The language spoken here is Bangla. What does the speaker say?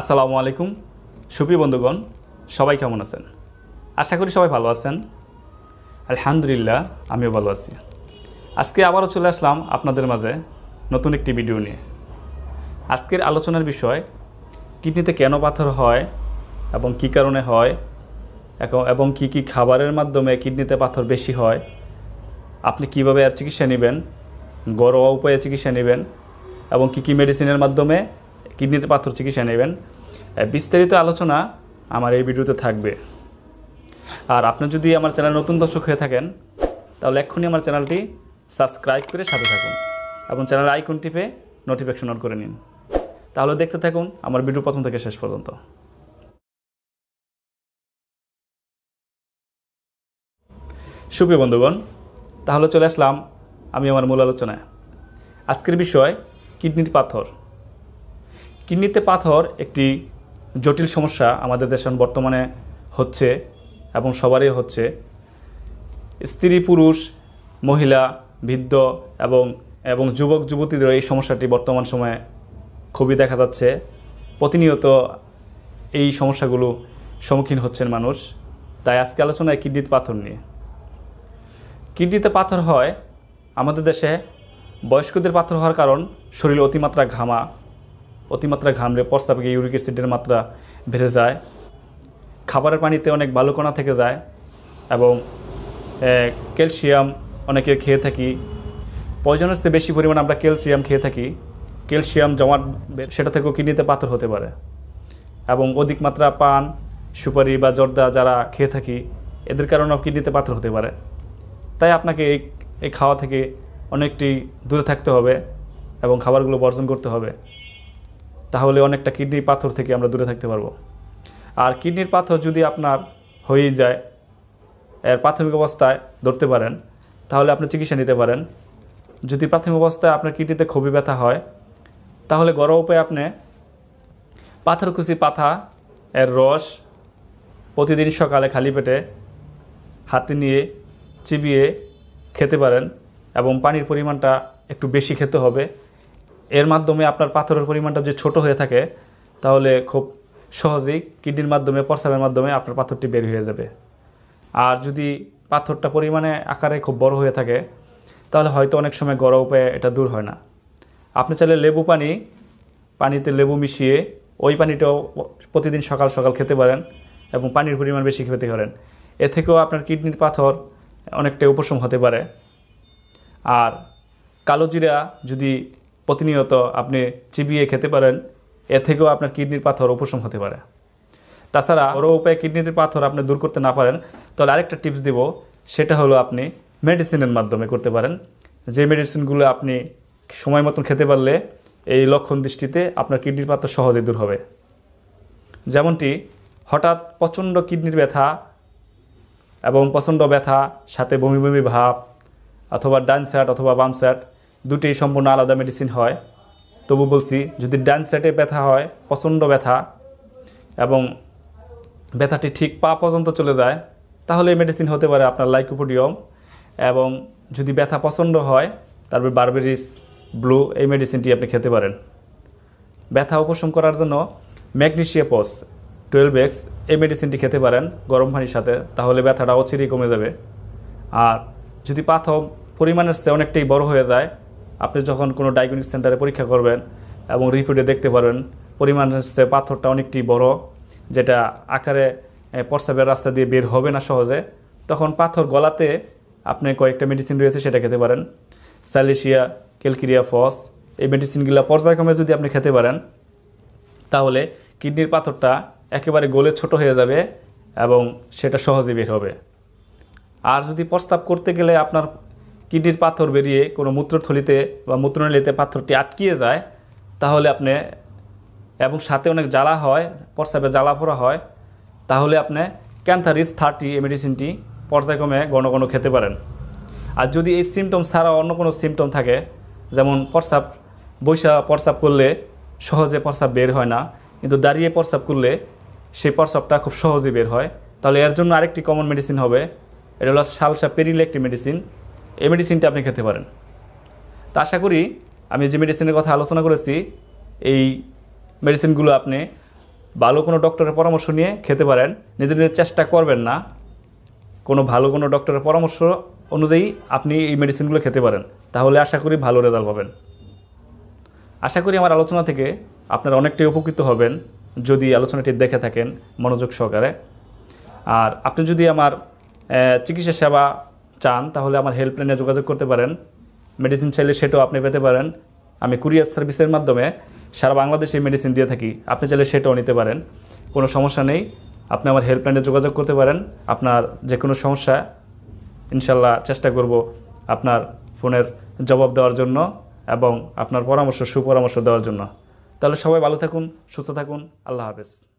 আসসালামু আলাইকুম সুপ্রিয় বন্ধুগণ সবাই কেমন আছেন আশা করি সবাই ভালো আছেন আলহামদুলিল্লাহ আমিও ভালো আছি আজকে আবারও চলে আসলাম আপনাদের মাঝে নতুন একটি ভিডিও নিয়ে আজকের আলোচনার বিষয় কিডনিতে কেন পাথর হয় এবং কি কারণে হয় এবং কি কি খাবারের মাধ্যমে কিডনিতে পাথর বেশি হয় আপনি কিভাবে আর চিকিৎসা নেবেন ঘরোয়া উপায়ে চিকিৎসা নেবেন এবং কি কি মেডিসিনের মাধ্যমে কিডনিতে পাথর চিকিৎসা নেবেন বিস্তারিত আলোচনা আমার এই ভিডিওতে থাকবে আর আপনি যদি আমার চ্যানেল নতুন দর্শক হয়ে থাকেন তাহলে এক্ষুনি আমার চ্যানেলটি সাবস্ক্রাইব করে সাথে থাকুন এবং চ্যানেল আইকন টিপে নোটিফিকেশন অন করে নিন তাহলে দেখতে থাকুন আমার ভিডিও প্রথম থেকে শেষ পর্যন্ত সুপ্রিয় বন্ধুগণ তাহলে চলে আসলাম আমি আমার মূল আলোচনায় আজকের বিষয় কিডনির পাথর কিডনিতে পাথর একটি জটিল সমস্যা আমাদের দেশে বর্তমানে হচ্ছে এবং সবারই হচ্ছে স্ত্রী পুরুষ মহিলা বৃদ্ধ এবং এবং যুবক যুবতীদের এই সমস্যাটি বর্তমান সময়ে খুবই দেখা যাচ্ছে প্রতিনিয়ত এই সমস্যাগুলো সম্মুখীন হচ্ছেন মানুষ তাই আজকে আলোচনায় কিডনিতে পাথর নিয়ে কিডনিতে পাথর হয় আমাদের দেশে বয়স্কদের পাথর হওয়ার কারণ শরীর অতিমাত্রা ঘামা অতিমাত্রা ঘামলে প্রস্রাবে গিয়ে ইউরিক অ্যাসিডের মাত্রা বেড়ে যায় খাবারের পানিতে অনেক বালুকণা থেকে যায় এবং ক্যালসিয়াম অনেকে খেয়ে থাকি পয়জনের চেয়ে বেশি পরিমাণ আমরা ক্যালসিয়াম খেয়ে থাকি ক্যালসিয়াম জমাট সেটা থেকেও কিডনিতে পাথর হতে পারে এবং অধিক মাত্রা পান সুপারি বা জর্দা যারা খেয়ে থাকি এদের কারণেও কিডনিতে পাথর হতে পারে তাই আপনাকে এই এই খাওয়া থেকে অনেকটি দূরে থাকতে হবে এবং খাবারগুলো বর্জন করতে হবে তাহলে অনেকটা কিডনি পাথর থেকে আমরা দূরে থাকতে পারবো আর কিডনির পাথর যদি আপনার হয়েই যায় এর প্রাথমিক অবস্থায় ধরতে পারেন তাহলে আপনি চিকিৎসা নিতে পারেন যদি প্রাথমিক অবস্থায় আপনার কিডনিতে খুবই ব্যথা হয় তাহলে গরম উপায় আপনি পাথরকুচি পাথা এর রস প্রতিদিন সকালে খালি পেটে হাতে নিয়ে চিবিয়ে খেতে পারেন এবং পানির পরিমাণটা একটু বেশি খেতে হবে এর মাধ্যমে আপনার পাথরের পরিমাণটা যে ছোট হয়ে থাকে তাহলে খুব সহজেই কিডনির মাধ্যমে প্রস্রাবের মাধ্যমে আপনার পাথরটি বের হয়ে যাবে আর যদি পাথরটা পরিমাণে আকারে খুব বড় হয়ে থাকে তাহলে হয়তো অনেক সময় গড়া উপায়ে এটা দূর হয় না আপনি চাইলে লেবু পানি পানিতে লেবু মিশিয়ে ওই পানিটাও প্রতিদিন সকাল সকাল খেতে পারেন এবং পানির পরিমাণ বেশি খেতে পারেন এ থেকেও আপনার কিডনির পাথর অনেকটা উপশম হতে পারে আর কালো জিরা যদি প্রতিনিয়ত আপনি চিবিয়ে খেতে পারেন এ থেকেও আপনার কিডনির পাথর উপশম হতে পারে তাছাড়া বড় উপায়ে কিডনিতে পাথর আপনি দূর করতে না পারেন তাহলে আরেকটা টিপস দিব সেটা হলো আপনি মেডিসিনের মাধ্যমে করতে পারেন যে মেডিসিনগুলো আপনি সময় মতন খেতে পারলে এই লক্ষণ দৃষ্টিতে আপনার কিডনির পাথর সহজে দূর হবে যেমনটি হঠাৎ প্রচণ্ড কিডনির ব্যথা এবং প্রচণ্ড ব্যথা সাথে বমি বমি ভাব অথবা ডান স্যাট অথবা বাম স্যাট দুটি সম্পূর্ণ আলাদা মেডিসিন হয় তবু বলছি যদি ডান সাইডে ব্যথা হয় প্রচণ্ড ব্যথা এবং ব্যথাটি ঠিক পা পর্যন্ত চলে যায় তাহলে এই মেডিসিন হতে পারে আপনার লাইকোপোডিয়াম এবং যদি ব্যথা পছন্দ হয় তারপর বারবেরিস ব্লু এই মেডিসিনটি আপনি খেতে পারেন ব্যথা উপশম করার জন্য ম্যাগনেশিয়াপস টুয়েলভ এক্স এই মেডিসিনটি খেতে পারেন গরম পানির সাথে তাহলে ব্যথাটা অচিরেই কমে যাবে আর যদি পাথর পরিমাণের সে অনেকটাই বড় হয়ে যায় আপনি যখন কোনো ডায়াগনিক সেন্টারে পরীক্ষা করবেন এবং রিপোর্টে দেখতে পারবেন পরিমাণ পাথরটা অনেকটি বড় যেটা আকারে প্রস্রাবের রাস্তা দিয়ে বের হবে না সহজে তখন পাথর গলাতে আপনি কয়েকটা মেডিসিন রয়েছে সেটা খেতে পারেন স্যালিসিয়া কেলকিরিয়া ফস এই মেডিসিনগুলো পর্যায়ক্রমে যদি আপনি খেতে পারেন তাহলে কিডনির পাথরটা একেবারে গোলে ছোট হয়ে যাবে এবং সেটা সহজে বের হবে আর যদি প্রস্তাব করতে গেলে আপনার কিডনির পাথর বেরিয়ে কোনো মূত্রথলিতে বা মূত্রনলীতে পাথরটি আটকিয়ে যায় তাহলে আপনি এবং সাথে অনেক জ্বালা হয় প্রস্রাবে জ্বালা ফোরা হয় তাহলে আপনি ক্যান্থারিস থার্টি এই মেডিসিনটি পর্যায়ক্রমে গণ গণ খেতে পারেন আর যদি এই সিমটম ছাড়া অন্য কোনো সিমটম থাকে যেমন প্রস্রাব বৈশা প্রস্রাব করলে সহজে প্রস্রাব বের হয় না কিন্তু দাঁড়িয়ে প্রস্রাব করলে সেই প্রস্রাবটা খুব সহজে বের হয় তাহলে এর জন্য আরেকটি কমন মেডিসিন হবে এটা হলো সালসা পেরিলে একটি মেডিসিন এই মেডিসিনটা আপনি খেতে পারেন তা আশা করি আমি যে মেডিসিনের কথা আলোচনা করেছি এই মেডিসিনগুলো আপনি ভালো কোনো ডক্টরের পরামর্শ নিয়ে খেতে পারেন নিজে নিজের চেষ্টা করবেন না কোনো ভালো কোনো ডক্টরের পরামর্শ অনুযায়ী আপনি এই মেডিসিনগুলো খেতে পারেন তাহলে আশা করি ভালো রেজাল্ট পাবেন আশা করি আমার আলোচনা থেকে আপনারা অনেকটাই উপকৃত হবেন যদি আলোচনাটি দেখে থাকেন মনোযোগ সহকারে আর আপনি যদি আমার চিকিৎসা সেবা চান তাহলে আমার হেল্পলাইনে যোগাযোগ করতে পারেন মেডিসিন চাইলে সেটাও আপনি পেতে পারেন আমি কুরিয়ার সার্ভিসের মাধ্যমে সারা বাংলাদেশে মেডিসিন দিয়ে থাকি আপনি চাইলে সেটাও নিতে পারেন কোনো সমস্যা নেই আপনি আমার হেল্পলাইনে যোগাযোগ করতে পারেন আপনার যে কোনো সমস্যা ইনশাল্লাহ চেষ্টা করব আপনার ফোনের জবাব দেওয়ার জন্য এবং আপনার পরামর্শ সুপরামর্শ দেওয়ার জন্য তাহলে সবাই ভালো থাকুন সুস্থ থাকুন আল্লাহ হাফেজ